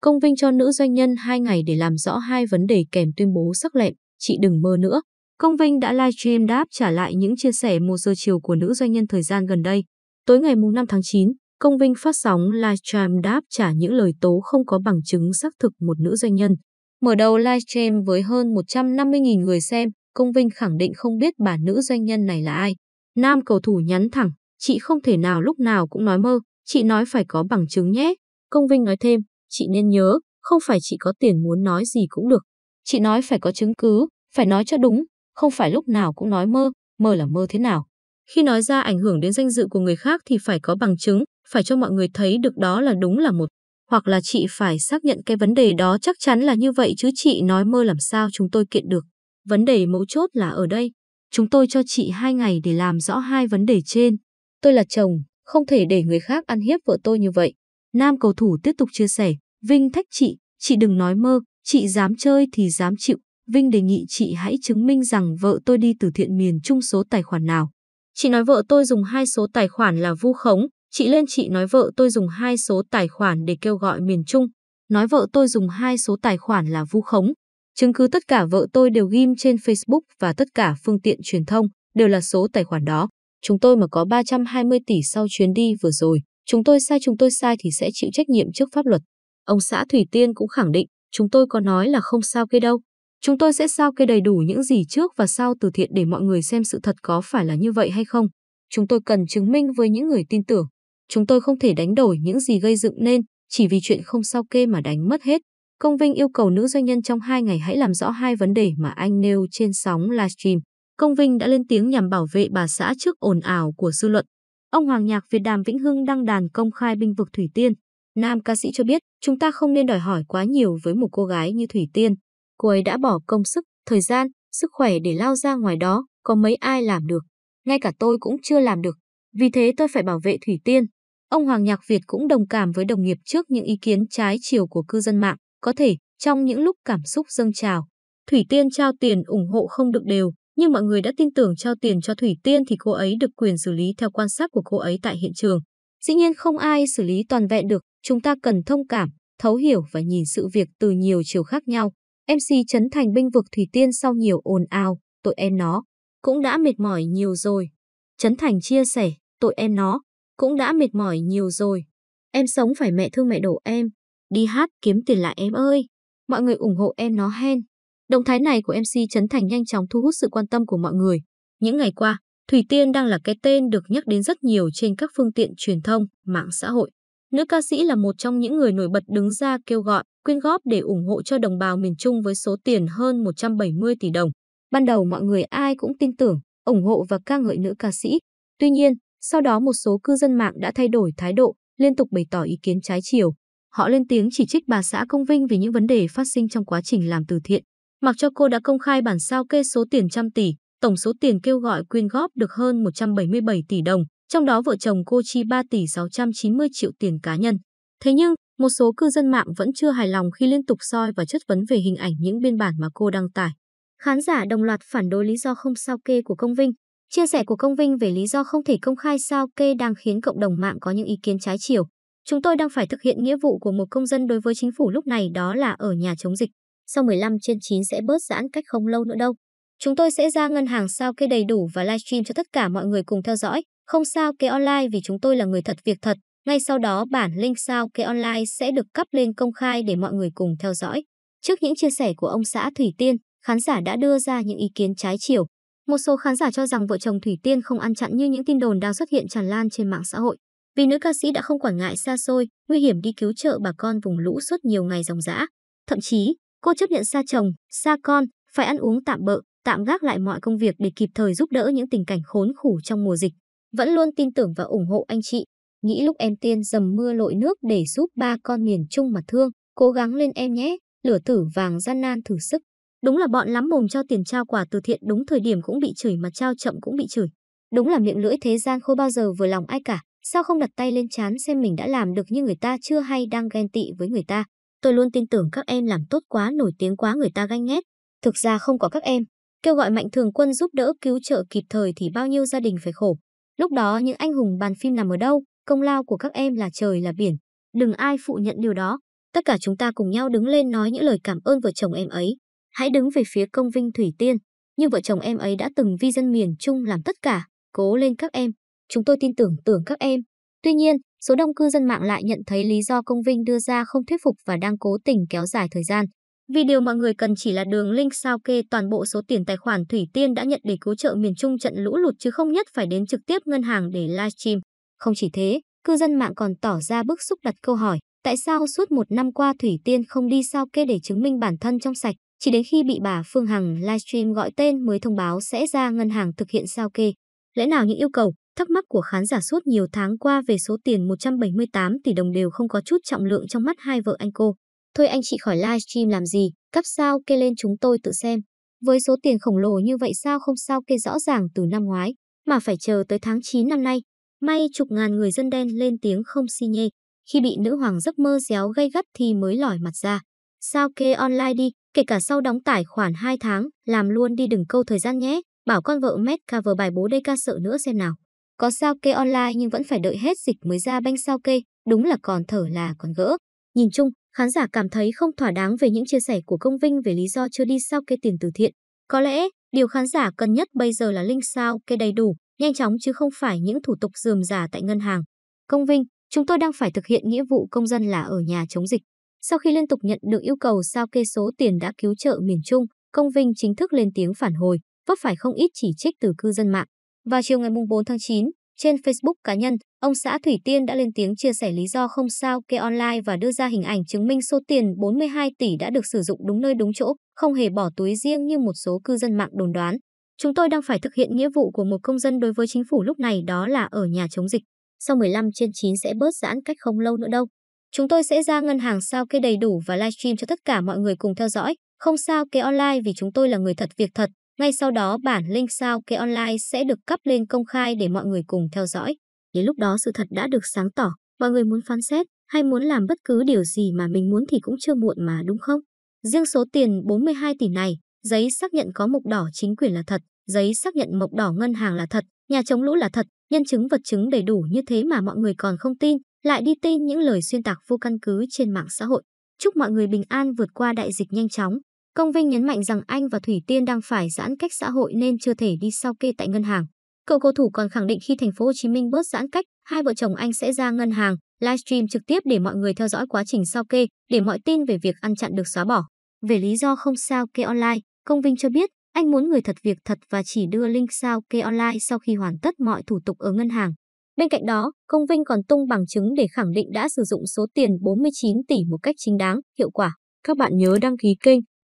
Công Vinh cho nữ doanh nhân 2 ngày để làm rõ hai vấn đề kèm tuyên bố sắc lệnh, chị đừng mơ nữa. Công Vinh đã livestream đáp trả lại những chia sẻ một giờ chiều của nữ doanh nhân thời gian gần đây. Tối ngày 5 tháng 9, Công Vinh phát sóng livestream đáp trả những lời tố không có bằng chứng xác thực một nữ doanh nhân. Mở đầu livestream với hơn 150.000 người xem, Công Vinh khẳng định không biết bà nữ doanh nhân này là ai. Nam cầu thủ nhắn thẳng, chị không thể nào lúc nào cũng nói mơ, chị nói phải có bằng chứng nhé. Công Vinh nói thêm, Chị nên nhớ, không phải chị có tiền muốn nói gì cũng được. Chị nói phải có chứng cứ, phải nói cho đúng, không phải lúc nào cũng nói mơ, mơ là mơ thế nào. Khi nói ra ảnh hưởng đến danh dự của người khác thì phải có bằng chứng, phải cho mọi người thấy được đó là đúng là một. Hoặc là chị phải xác nhận cái vấn đề đó chắc chắn là như vậy chứ chị nói mơ làm sao chúng tôi kiện được. Vấn đề mấu chốt là ở đây. Chúng tôi cho chị hai ngày để làm rõ hai vấn đề trên. Tôi là chồng, không thể để người khác ăn hiếp vợ tôi như vậy. Nam cầu thủ tiếp tục chia sẻ, Vinh thách chị, chị đừng nói mơ, chị dám chơi thì dám chịu. Vinh đề nghị chị hãy chứng minh rằng vợ tôi đi từ thiện miền Trung số tài khoản nào. Chị nói vợ tôi dùng hai số tài khoản là vu khống, chị lên chị nói vợ tôi dùng hai số tài khoản để kêu gọi miền Trung, nói vợ tôi dùng hai số tài khoản là vu khống. Chứng cứ tất cả vợ tôi đều ghim trên Facebook và tất cả phương tiện truyền thông đều là số tài khoản đó. Chúng tôi mà có 320 tỷ sau chuyến đi vừa rồi, Chúng tôi sai chúng tôi sai thì sẽ chịu trách nhiệm trước pháp luật. Ông xã Thủy Tiên cũng khẳng định, chúng tôi có nói là không sao kê đâu. Chúng tôi sẽ sao kê đầy đủ những gì trước và sau từ thiện để mọi người xem sự thật có phải là như vậy hay không. Chúng tôi cần chứng minh với những người tin tưởng. Chúng tôi không thể đánh đổi những gì gây dựng nên, chỉ vì chuyện không sao kê mà đánh mất hết. Công Vinh yêu cầu nữ doanh nhân trong hai ngày hãy làm rõ hai vấn đề mà anh nêu trên sóng livestream. Công Vinh đã lên tiếng nhằm bảo vệ bà xã trước ồn ào của dư luận. Ông Hoàng Nhạc Việt Đàm Vĩnh Hưng đăng đàn công khai binh vực Thủy Tiên. Nam ca sĩ cho biết, chúng ta không nên đòi hỏi quá nhiều với một cô gái như Thủy Tiên. Cô ấy đã bỏ công sức, thời gian, sức khỏe để lao ra ngoài đó, có mấy ai làm được. Ngay cả tôi cũng chưa làm được. Vì thế tôi phải bảo vệ Thủy Tiên. Ông Hoàng Nhạc Việt cũng đồng cảm với đồng nghiệp trước những ý kiến trái chiều của cư dân mạng. Có thể, trong những lúc cảm xúc dâng trào, Thủy Tiên trao tiền ủng hộ không được đều, nhưng mọi người đã tin tưởng trao tiền cho Thủy Tiên thì cô ấy được quyền xử lý theo quan sát của cô ấy tại hiện trường. Dĩ nhiên không ai xử lý toàn vẹn được, chúng ta cần thông cảm, thấu hiểu và nhìn sự việc từ nhiều chiều khác nhau. MC Trấn Thành binh vực Thủy Tiên sau nhiều ồn ào, tội em nó, cũng đã mệt mỏi nhiều rồi. Trấn Thành chia sẻ, tội em nó, cũng đã mệt mỏi nhiều rồi. Em sống phải mẹ thương mẹ đổ em, đi hát kiếm tiền lại em ơi. Mọi người ủng hộ em nó hen. Động thái này của MC Trấn Thành nhanh chóng thu hút sự quan tâm của mọi người. Những ngày qua, Thủy Tiên đang là cái tên được nhắc đến rất nhiều trên các phương tiện truyền thông, mạng xã hội. Nữ ca sĩ là một trong những người nổi bật đứng ra kêu gọi, quyên góp để ủng hộ cho đồng bào miền Trung với số tiền hơn 170 tỷ đồng. Ban đầu mọi người ai cũng tin tưởng, ủng hộ và ca ngợi nữ ca sĩ. Tuy nhiên, sau đó một số cư dân mạng đã thay đổi thái độ, liên tục bày tỏ ý kiến trái chiều. Họ lên tiếng chỉ trích bà xã Công Vinh vì những vấn đề phát sinh trong quá trình làm từ thiện. Mặc cho cô đã công khai bản sao kê số tiền trăm tỷ, tổng số tiền kêu gọi quyên góp được hơn 177 tỷ đồng, trong đó vợ chồng cô chi 3 tỷ 690 triệu tiền cá nhân. Thế nhưng, một số cư dân mạng vẫn chưa hài lòng khi liên tục soi và chất vấn về hình ảnh những biên bản mà cô đăng tải. Khán giả đồng loạt phản đối lý do không sao kê của công vinh. Chia sẻ của công vinh về lý do không thể công khai sao kê đang khiến cộng đồng mạng có những ý kiến trái chiều. Chúng tôi đang phải thực hiện nghĩa vụ của một công dân đối với chính phủ lúc này đó là ở nhà chống dịch sau 15 trên 9 sẽ bớt giãn cách không lâu nữa đâu. Chúng tôi sẽ ra ngân hàng sao kê đầy đủ và livestream cho tất cả mọi người cùng theo dõi. Không sao kê online vì chúng tôi là người thật việc thật. Ngay sau đó bản link sao kê online sẽ được cấp lên công khai để mọi người cùng theo dõi. Trước những chia sẻ của ông xã Thủy Tiên, khán giả đã đưa ra những ý kiến trái chiều. Một số khán giả cho rằng vợ chồng Thủy Tiên không ăn chặn như những tin đồn đang xuất hiện tràn lan trên mạng xã hội. Vì nữ ca sĩ đã không quản ngại xa xôi, nguy hiểm đi cứu trợ bà con vùng lũ suốt nhiều ngày dòng dã. Thậm chí, Cô chấp nhận xa chồng, xa con, phải ăn uống tạm bợ, tạm gác lại mọi công việc để kịp thời giúp đỡ những tình cảnh khốn khổ trong mùa dịch. Vẫn luôn tin tưởng và ủng hộ anh chị. Nghĩ lúc em tiên dầm mưa lội nước để giúp ba con miền Trung mà thương. Cố gắng lên em nhé, lửa tử vàng gian nan thử sức. Đúng là bọn lắm mồm cho tiền trao quà từ thiện đúng thời điểm cũng bị chửi mà trao chậm cũng bị chửi. Đúng là miệng lưỡi thế gian khô bao giờ vừa lòng ai cả. Sao không đặt tay lên chán xem mình đã làm được như người ta chưa hay đang ghen tị với người ta. Tôi luôn tin tưởng các em làm tốt quá nổi tiếng quá người ta ganh ghét. Thực ra không có các em, kêu gọi mạnh thường quân giúp đỡ cứu trợ kịp thời thì bao nhiêu gia đình phải khổ. Lúc đó những anh hùng bàn phim nằm ở đâu, công lao của các em là trời là biển. Đừng ai phụ nhận điều đó. Tất cả chúng ta cùng nhau đứng lên nói những lời cảm ơn vợ chồng em ấy. Hãy đứng về phía công vinh Thủy Tiên. Như vợ chồng em ấy đã từng vi dân miền Trung làm tất cả. Cố lên các em. Chúng tôi tin tưởng tưởng các em. Tuy nhiên, số đông cư dân mạng lại nhận thấy lý do công Vinh đưa ra không thuyết phục và đang cố tình kéo dài thời gian. Vì điều mọi người cần chỉ là đường link sao kê toàn bộ số tiền tài khoản Thủy Tiên đã nhận để cứu trợ miền Trung trận lũ lụt chứ không nhất phải đến trực tiếp ngân hàng để livestream. Không chỉ thế, cư dân mạng còn tỏ ra bức xúc đặt câu hỏi tại sao suốt một năm qua Thủy Tiên không đi sao kê để chứng minh bản thân trong sạch, chỉ đến khi bị bà Phương Hằng livestream gọi tên mới thông báo sẽ ra ngân hàng thực hiện sao kê. Lẽ nào những yêu cầu, thắc mắc của khán giả suốt nhiều tháng qua về số tiền 178 tỷ đồng đều không có chút trọng lượng trong mắt hai vợ anh cô. Thôi anh chị khỏi livestream làm gì, cấp sao kê lên chúng tôi tự xem. Với số tiền khổng lồ như vậy sao không sao kê rõ ràng từ năm ngoái, mà phải chờ tới tháng 9 năm nay. May chục ngàn người dân đen lên tiếng không si nhê, khi bị nữ hoàng giấc mơ déo gây gắt thì mới lỏi mặt ra. Sao kê online đi, kể cả sau đóng tài khoản 2 tháng, làm luôn đi đừng câu thời gian nhé, bảo con vợ mét cover bài bố đây ca sợ nữa xem nào. Có sao kê online nhưng vẫn phải đợi hết dịch mới ra banh sao kê, đúng là còn thở là còn gỡ. Nhìn chung, khán giả cảm thấy không thỏa đáng về những chia sẻ của công vinh về lý do chưa đi sao kê tiền từ thiện. Có lẽ, điều khán giả cần nhất bây giờ là link sao kê đầy đủ, nhanh chóng chứ không phải những thủ tục dườm giả tại ngân hàng. Công vinh, chúng tôi đang phải thực hiện nghĩa vụ công dân là ở nhà chống dịch. Sau khi liên tục nhận được yêu cầu sao kê số tiền đã cứu trợ miền Trung, Công Vinh chính thức lên tiếng phản hồi, vấp phải không ít chỉ trích từ cư dân mạng. Vào chiều ngày 4 tháng 9, trên Facebook cá nhân, ông xã Thủy Tiên đã lên tiếng chia sẻ lý do không sao kê online và đưa ra hình ảnh chứng minh số tiền 42 tỷ đã được sử dụng đúng nơi đúng chỗ, không hề bỏ túi riêng như một số cư dân mạng đồn đoán. Chúng tôi đang phải thực hiện nghĩa vụ của một công dân đối với chính phủ lúc này đó là ở nhà chống dịch. Sau 15 trên 9 sẽ bớt giãn cách không lâu nữa đâu. Chúng tôi sẽ ra ngân hàng sao kê đầy đủ và livestream cho tất cả mọi người cùng theo dõi. Không sao kê online vì chúng tôi là người thật việc thật, ngay sau đó bản link sao kê online sẽ được cấp lên công khai để mọi người cùng theo dõi. Đến lúc đó sự thật đã được sáng tỏ, mọi người muốn phán xét hay muốn làm bất cứ điều gì mà mình muốn thì cũng chưa muộn mà đúng không? Riêng số tiền 42 tỷ này, giấy xác nhận có mộc đỏ chính quyền là thật, giấy xác nhận mộc đỏ ngân hàng là thật, nhà chống lũ là thật, nhân chứng vật chứng đầy đủ như thế mà mọi người còn không tin, lại đi tin những lời xuyên tạc vô căn cứ trên mạng xã hội. Chúc mọi người bình an vượt qua đại dịch nhanh chóng. Công Vinh nhấn mạnh rằng anh và Thủy Tiên đang phải giãn cách xã hội nên chưa thể đi sao kê tại ngân hàng. Cậu cầu thủ còn khẳng định khi thành phố Hồ Chí Minh bớt giãn cách, hai vợ chồng anh sẽ ra ngân hàng, livestream trực tiếp để mọi người theo dõi quá trình sao kê, để mọi tin về việc ăn chặn được xóa bỏ. Về lý do không sao kê online, Công Vinh cho biết anh muốn người thật việc thật và chỉ đưa link sao kê online sau khi hoàn tất mọi thủ tục ở ngân hàng. Bên cạnh đó, Công Vinh còn tung bằng chứng để khẳng định đã sử dụng số tiền 49 tỷ một cách chính đáng, hiệu quả. Các bạn nhớ đăng ký kênh